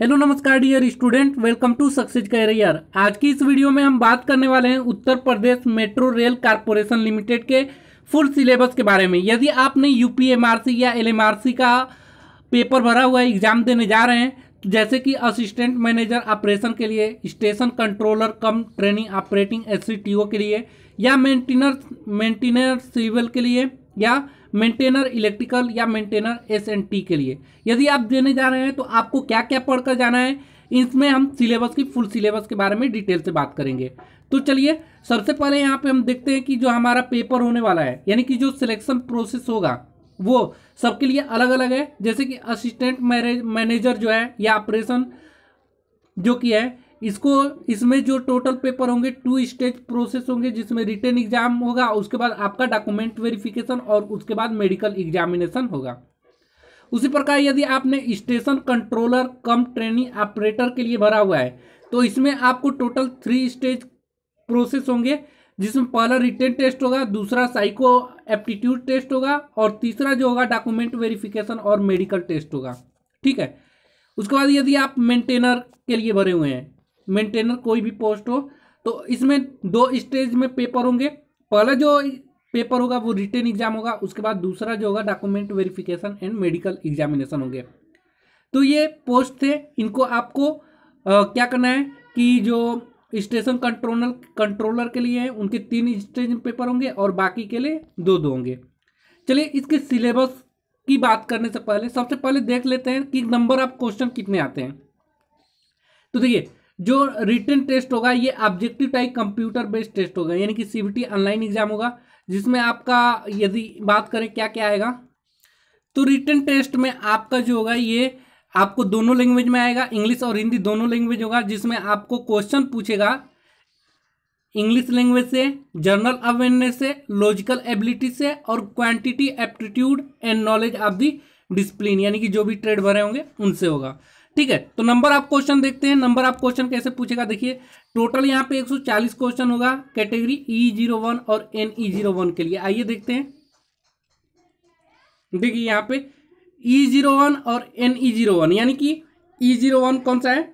hello नमस्कार dear student welcome to success career आज की इस वीडियो में हम बात करने वाले हैं Uttar Pradesh metro rail corporation limited के फुल सिलेबस के बारे में यदि आपने यूपीएमआरसी या एलएमआरसी का पेपर भरा हुआ एग्जाम देने जा रहे हैं तो जैसे कि असिस्टेंट मैनेजर ऑपरेशन के लिए station controller cum training operating S के लिए या मेंटेनर मेंटेनर सिविल के लिए या मेंटेनर इलेक्ट्रिकल या मेंटेनर एस एंड टी के लिए यदि आप देने जा रहे हैं तो आपको क्या क्या पढ़कर जाना है इसमें हम सिलेबस की फुल सिलेबस के बारे में डिटेल से बात करेंगे तो चलिए सबसे पहले यहाँ पे हम देखते हैं कि जो हमारा पेपर होने वाला है यानी कि जो सिलेक्शन प्रोसेस होगा वो सबके लिए अलग अलग है जैसे कि असिस्टेंट मैनेजर जो है या ऑपरेशन जो कि है इसको इसमें जो टोटल पेपर होंगे टू स्टेज प्रोसेस होंगे जिसमें रिटर्न एग्जाम होगा उसके बाद आपका डॉक्यूमेंट वेरिफिकेशन और उसके बाद मेडिकल एग्जामिनेशन होगा उसी प्रकार यदि आपने station controller cum training operator के लिए भरा हुआ है तो इसमें आपको टोटल थ्री स्टेज प्रोसेस होंगे जिसमें पहला रिटर्न टेस्ट होगा दूसरा साइको एप्टीट्यूड टेस्ट होगा और तीसरा जो होगा डॉक्यूमेंट वेरिफिकेशन और मेडिकल टेस्ट होगा ठीक है उसके बाद यदि आप मेंटेनर के लिए भरे हुए हैं मेंटेनर कोई भी पोस्ट हो तो इसमें दो स्टेज में पेपर होंगे पहला जो पेपर होगा वो रिटर्न एग्जाम होगा उसके बाद दूसरा जो होगा document verification and medical examination होंगे तो ये पोस्ट थे इनको आपको आ, क्या करना है कि जो स्टेशन कंट्रोलर कंट्रोलर के लिए हैं उनके तीन स्टेज पेपर होंगे और बाकी के लिए दो दो होंगे चलिए इसके सिलेबस की बात करने से पहले सबसे पहले देख लेते हैं कि नंबर ऑफ क्वेश्चन कितने आते हैं तो देखिए जो रिटर्न टेस्ट होगा ये objective type computer based test होगा यानी कि सी ऑनलाइन एग्जाम होगा जिसमें आपका यदि बात करें क्या क्या आएगा तो रिटर्न टेस्ट में आपका जो होगा ये आपको दोनों लैंग्वेज में आएगा इंग्लिश और हिंदी दोनों लैंग्वेज होगा जिसमें आपको क्वेश्चन पूछेगा इंग्लिश लैंग्वेज से जनरल अवेयरनेस से लॉजिकल एबिलिटी से और quantity aptitude and knowledge of the discipline यानी कि जो भी ट्रेड भरे होंगे उनसे होगा ठीक है तो नंबर ऑफ क्वेश्चन देखते हैं नंबर ऑफ क्वेश्चन कैसे पूछेगा देखिए टोटल यहाँ पे 140 क्वेश्चन होगा कैटेगरी ई जीरो वन और एन ई जीरो वन के लिए आइए देखते हैं देखिए यहाँ पे ई जीरो वन और एन ई जीरो वन यानी कि ई जीरो वन कौन सा है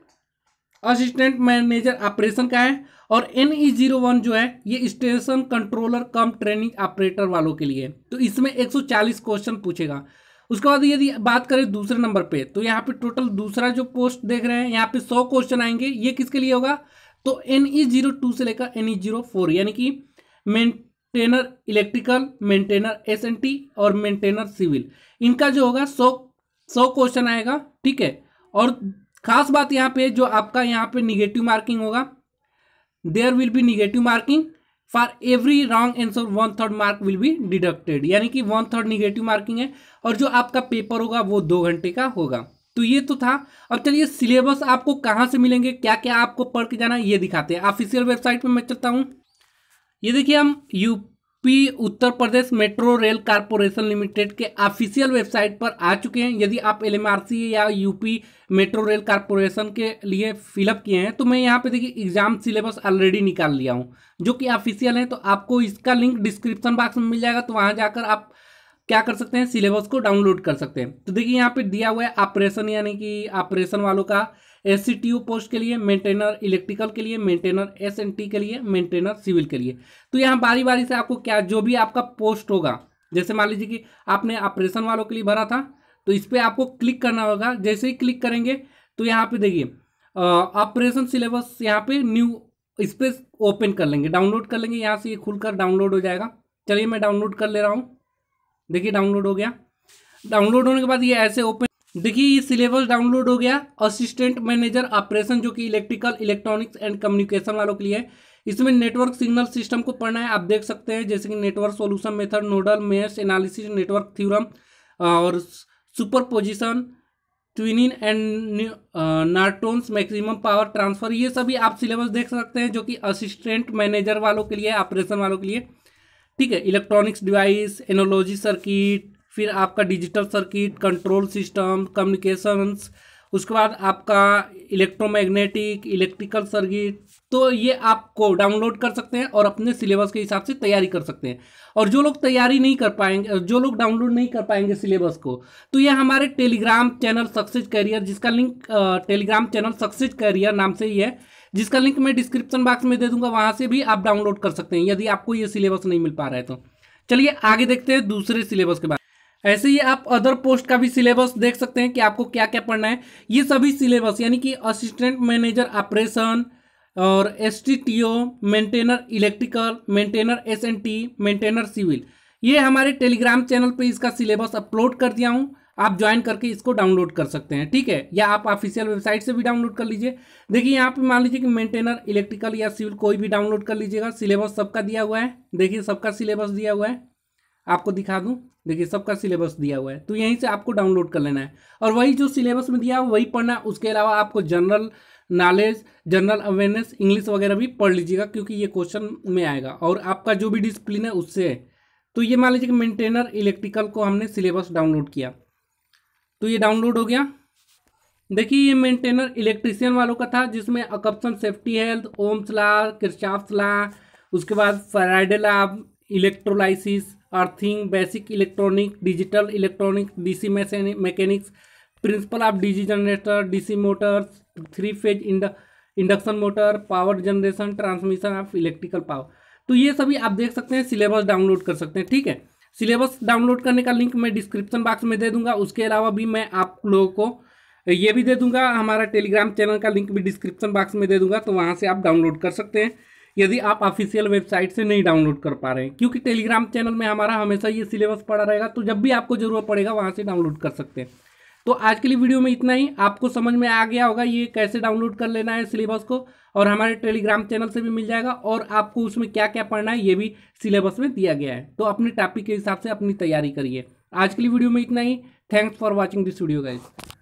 असिस्टेंट मैनेजर ऑपरेशन का है और एन ई जीरो वन जो है ये station controller cum training operator वालों के लिए तो इसमें 140 क्वेश्चन पूछेगा उसके बाद यदि बात करें दूसरे नंबर पे तो यहाँ पे टोटल दूसरा जो पोस्ट देख रहे हैं यहाँ पे सौ क्वेश्चन आएंगे ये किसके लिए होगा तो एन ई जीरो टू से लेकर एन ई जीरो फोर यानी कि maintainer electrical maintainer S and T और मेंटेनर सिविल इनका जो होगा सौ सौ क्वेश्चन आएगा ठीक है और खास बात यहाँ पे जो आपका यहाँ पे निगेटिव मार्किंग होगा there will be negative marking for every wrong answer one third mark will be deducted यानी कि वन थर्ड निगेटिव मार्किंग है और जो आपका पेपर होगा वो दो घंटे का होगा तो ये तो था अब चलिए सिलेबस आपको कहाँ से मिलेंगे क्या क्या आपको पढ़ के जाना ये दिखाते हैं ऑफिशियल वेबसाइट पर मैं चलता हूँ ये देखिए हम U P Uttar Pradesh metro rail corporation limited के ऑफिशियल वेबसाइट पर आ चुके हैं यदि आप एल या यूपी मेट्रो रेल कारपोरेशन के लिए फिलअप किए हैं तो मैं यहाँ पे देखिए एग्जाम सिलेबस ऑलरेडी निकाल लिया हूँ जो कि ऑफिशियल है तो आपको इसका लिंक डिस्क्रिप्शन बॉक्स में मिल जाएगा तो वहाँ जाकर आप क्या कर सकते हैं सिलेबस को डाउनलोड कर सकते हैं तो देखिए यहाँ पर दिया हुआ है ऑपरेशन यानी कि ऑपरेशन वालों का एस पोस्ट के लिए मेंटेनर इलेक्ट्रिकल के लिए मेंटेनर एस के लिए मेंटेनर सिविल के लिए तो यहाँ बारी बारी से आपको क्या जो भी आपका पोस्ट होगा जैसे मान लीजिए कि आपने ऑपरेशन वालों के लिए भरा था तो इस पर आपको क्लिक करना होगा जैसे ही क्लिक करेंगे तो यहाँ पे देखिए ऑपरेशन सिलेबस यहाँ पे न्यू इस पर ओपन कर लेंगे डाउनलोड कर लेंगे यहाँ से ये खुलकर डाउनलोड हो जाएगा चलिए मैं डाउनलोड कर ले रहा हूँ देखिए डाउनलोड हो गया डाउनलोड होने के बाद ये ऐसे ओपन देखिए ये सिलेबस डाउनलोड हो गया असिस्टेंट मैनेजर ऑपरेशन जो कि इलेक्ट्रिकल इलेक्ट्रॉनिक्स एंड कम्युनिकेशन वालों के लिए इसमें नेटवर्क सिग्नल सिस्टम को पढ़ना है आप देख सकते हैं जैसे कि network solution method nodal mesh analysis network theorem और superposition Thevenin and Norton's maximum power transfer ये सभी आप सिलेबस देख सकते हैं जो कि असिस्टेंट मैनेजर वालों के लिए ऑपरेशन वालों के लिए ठीक है इलेक्ट्रॉनिक्स डिवाइस एनोलॉजी सर्किट फिर आपका digital circuit control system communications उसके बाद आपका इलेक्ट्रोमैग्नेटिक इलेक्ट्रिकल सर्किट तो ये आपको डाउनलोड कर सकते हैं और अपने सिलेबस के हिसाब से तैयारी कर सकते हैं और जो लोग तैयारी नहीं कर पाएंगे जो लोग डाउनलोड नहीं कर पाएंगे सिलेबस को तो ये हमारे टेलीग्राम चैनल सक्सेस कैरियर जिसका link Telegram channel success career नाम से ही है जिसका लिंक मैं डिस्क्रिप्शन बॉक्स में दे दूंगा वहाँ से भी आप डाउनलोड कर सकते हैं यदि आपको ये सिलेबस नहीं मिल पा रहा है तो चलिए आगे देखते हैं दूसरे सिलेबस के बारे ऐसे ही आप अदर पोस्ट का भी सिलेबस देख सकते हैं कि आपको क्या क्या पढ़ना है ये सभी सिलेबस यानी कि असिस्टेंट मैनेजर ऑपरेशन और S T maintainer electrical maintainer S and T maintainer civil ये हमारे टेलीग्राम चैनल पे इसका सिलेबस अपलोड कर दिया हूँ आप ज्वाइन करके इसको डाउनलोड कर सकते हैं ठीक है या आप ऑफिशियल वेबसाइट से भी डाउनलोड कर लीजिए देखिए यहाँ पे मान लीजिए कि मेंटेनर इलेक्ट्रिकल या सिविल कोई भी डाउनलोड कर लीजिएगा सिलेबस सबका दिया हुआ है देखिए सबका सिलेबस दिया हुआ है आपको दिखा दूँ देखिए सबका सिलेबस दिया हुआ है तो यहीं से आपको डाउनलोड कर लेना है और वही जो सिलेबस में दिया हुआ वही पढ़ना है उसके अलावा आपको general knowledge general awareness English वगैरह भी पढ़ लीजिएगा क्योंकि ये क्वेश्चन में आएगा और आपका जो भी डिसिप्लिन है उससे है तो ये मान लीजिए कि मेंटेनर इलेक्ट्रिकल को हमने सिलेबस डाउनलोड किया तो ये डाउनलोड हो गया देखिए ये मेंटेनर इलेक्ट्रिशियन वालों का था जिसमें occupation safety health Ohm's law Kirchhoff's law उसके बाद Faraday electrolysis earthing basic electronic digital electronic DC mechanics principle of DC generator DC motors three phase induction motor power generation transmission of electrical power तो ये सभी आप देख सकते हैं syllabus download कर सकते हैं ठीक है सिलेबस डाउनलोड करने का लिंक मैं डिस्क्रिप्शन बॉक्स में दे दूंगा उसके अलावा भी मैं आप लोगों को ये भी दे दूंगा हमारा टेलीग्राम चैनल का लिंक भी डिस्क्रिप्शन बॉक्स में दे दूंगा तो वहाँ से आप डाउनलोड कर सकते हैं यदि आप ऑफिशियल वेबसाइट से नहीं डाउनलोड कर पा रहे हैं क्योंकि टेलीग्राम चैनल में हमारा हमेशा ये सिलेबस पड़ा रहेगा तो जब भी आपको ज़रूरत पड़ेगा वहाँ से डाउनलोड कर सकते हैं तो आज के लिए वीडियो में इतना ही आपको समझ में आ गया होगा ये कैसे डाउनलोड कर लेना है सिलेबस को और हमारे टेलीग्राम चैनल से भी मिल जाएगा और आपको उसमें क्या क्या पढ़ना है ये भी सिलेबस में दिया गया है तो अपने टॉपिक के हिसाब से अपनी तैयारी करिए आज के लिए वीडियो में इतना ही thanks for watching this video guys